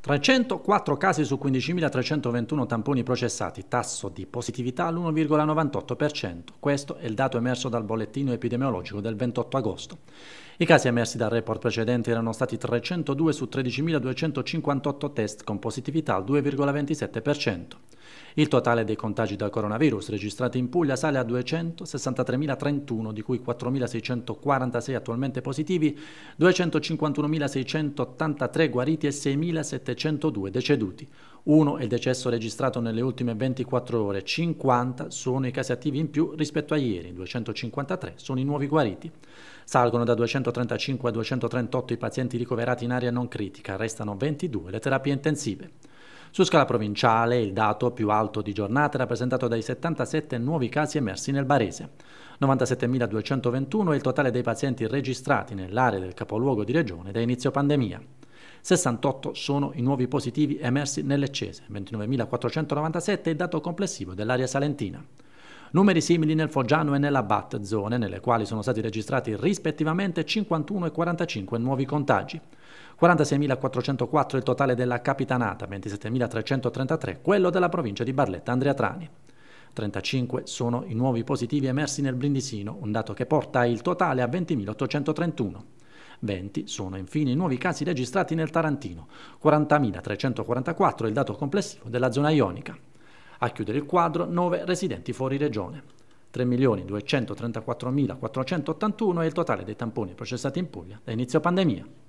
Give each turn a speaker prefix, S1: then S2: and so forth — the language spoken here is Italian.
S1: 304 casi su 15.321 tamponi processati, tasso di positività all'1,98%. Questo è il dato emerso dal bollettino epidemiologico del 28 agosto. I casi emersi dal report precedente erano stati 302 su 13.258 test con positività al 2,27%. Il totale dei contagi da coronavirus registrati in Puglia sale a 263.031, di cui 4.646 attualmente positivi, 251.683 guariti e 6.702 deceduti. Uno è il decesso registrato nelle ultime 24 ore, 50 sono i casi attivi in più rispetto a ieri, 253 sono i nuovi guariti. Salgono da 235 a 238 i pazienti ricoverati in area non critica, restano 22 le terapie intensive. Su scala provinciale il dato più alto di giornata è rappresentato dai 77 nuovi casi emersi nel Barese. 97.221 è il totale dei pazienti registrati nell'area del capoluogo di regione da inizio pandemia. 68 sono i nuovi positivi emersi nell'Eccese, 29.497 è il dato complessivo dell'area salentina numeri simili nel Foggiano e nella Bat zone, nelle quali sono stati registrati rispettivamente 51 e 45 nuovi contagi. 46.404 il totale della Capitanata, 27.333 quello della provincia di Barletta Andrea Trani. 35 sono i nuovi positivi emersi nel Brindisino, un dato che porta il totale a 20.831. 20 sono infine i nuovi casi registrati nel Tarantino, 40.344 il dato complessivo della zona ionica. A chiudere il quadro 9 residenti fuori regione. 3.234.481 è il totale dei tamponi processati in Puglia da inizio pandemia.